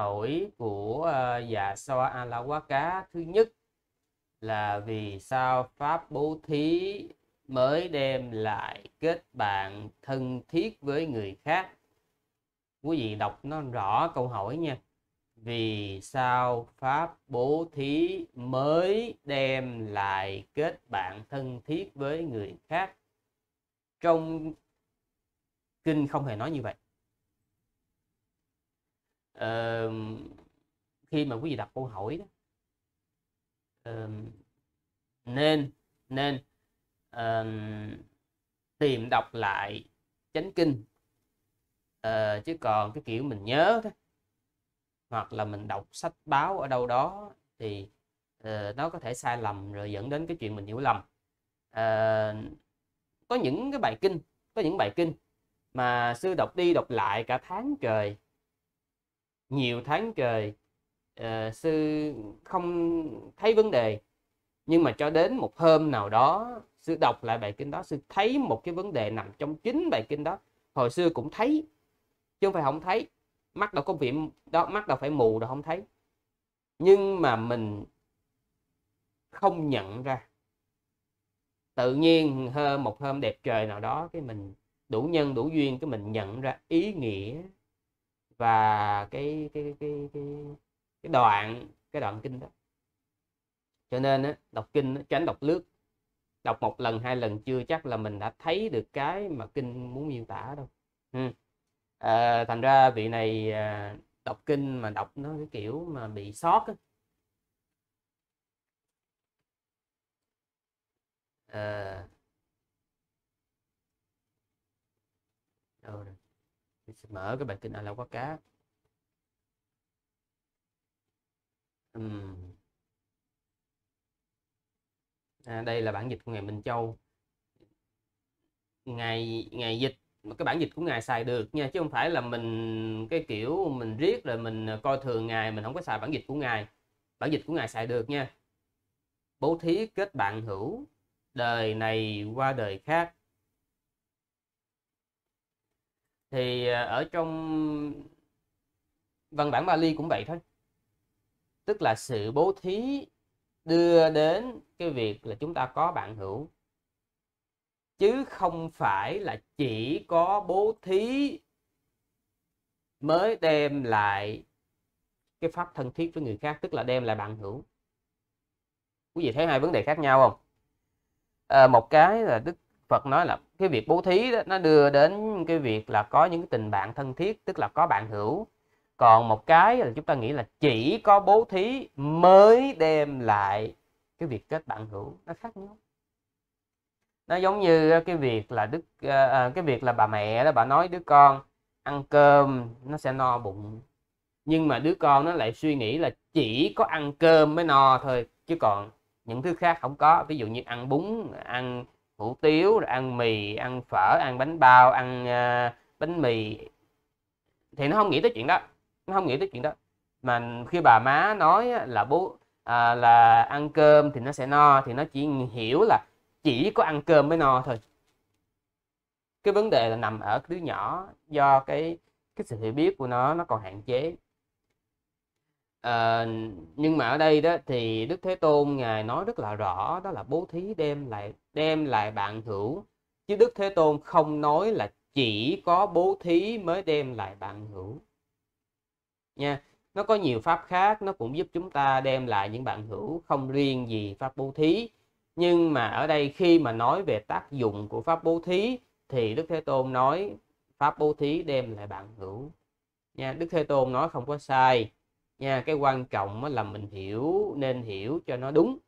hỏi của dạ ờ, soa la cá thứ nhất là vì sao pháp bố thí mới đem lại kết bạn thân thiết với người khác quý vị đọc nó rõ câu hỏi nha vì sao pháp bố thí mới đem lại kết bạn thân thiết với người khác trong kinh không hề nói như vậy uh, khi mà quý vị đặt câu hỏi đó uh, nên nên uh, tìm đọc lại chánh kinh uh, chứ còn cái kiểu mình nhớ đó hoặc là mình đọc sách báo ở đâu đó thì uh, nó có thể sai lầm rồi dẫn đến cái chuyện mình hiểu lầm uh, có những cái bài kinh có những bài kinh mà sư đọc đi đọc lại cả tháng trời nhiều tháng trời uh, sư không thấy vấn đề nhưng mà cho đến một hôm nào đó sư đọc lại bài kinh đó sư thấy một cái vấn đề nằm trong chính bài kinh đó hồi xưa cũng thấy chứ không phải không thấy mắt đâu có bị đó mắt đâu phải mù đâu không thấy nhưng mà mình không nhận ra tự nhiên một hôm đẹp trời nào đó cái mình đủ nhân đủ duyên cái mình nhận ra ý nghĩa và cái cái cái cái, cái đoạn cái đoạn kinh đó cho nên á, đọc kinh tránh đọc lướt đọc một lần hai lần chưa chắc là mình đã thấy được cái mà kinh muốn miêu tả đâu ừ. à, thành ra vị này à, đọc kinh mà đọc nó cái kiểu mà bị sót á. À. Rồi mình sẽ mở cái bản tin alo có cá uhm. à, đây là bản dịch của ngài Minh Châu ngày ngày dịch mà cái bản dịch của ngài xài được nha chứ không phải là mình cái kiểu mình riết rồi mình à, coi thường ngài mình không có xài bản dịch của ngài bản dịch của ngài xài được nha bố thí kết bạn hữu đời này qua đời khác thì à, ở trong văn bản Bali cũng vậy thôi tức là sự bố thí đưa đến cái việc là chúng ta có bạn hữu chứ không phải là chỉ có bố thí mới đem lại cái pháp thân thiết với người khác tức là đem lại bạn hữu quý vị thấy hai vấn đề khác nhau không à, một cái là đức Phật nói là cái việc bố thí đó, nó đưa đến cái việc là có những tình bạn thân thiết tức là có bạn hữu còn một cái là chúng ta nghĩ là chỉ có bố thí mới đem lại cái việc kết bạn hữu nó khác nhau nó giống như cái việc là đức ờ, ờ, cái việc là bà mẹ đó bà nói đứa con ăn cơm nó sẽ no bụng nhưng mà đứa con nó lại suy nghĩ là chỉ có ăn cơm mới no thôi chứ còn những thứ khác không có ví dụ như ăn bún ăn hủ tiếu ăn mì ăn phở ăn bánh bao ăn uh, bánh mì thì nó không nghĩ tới chuyện đó nó không nghĩ tới chuyện đó mà khi bà má nói là bố à, là ăn cơm thì nó sẽ no thì nó chỉ hiểu là chỉ có ăn cơm mới no thôi cái vấn đề là nằm ở đứa nhỏ do cái cái sự hiểu biết của nó nó còn hạn chế à, nhưng mà ở đây đó thì đức thế tôn ngài nói rất là rõ đó là bố thí đem lại đem lại bạn hữu chứ đức thế tôn không nói là chỉ có bố thí mới đem lại bạn hữu nha nó có nhiều pháp khác nó cũng giúp chúng ta đem lại những bạn hữu không riêng gì pháp bố thí nhưng mà ở đây khi mà nói về tác dụng của pháp bố thí thì đức thế tôn nói pháp bố thí đem lại bạn hữu nha đức thế tôn nói không có sai nha cái quan trọng là mình hiểu nên hiểu cho nó đúng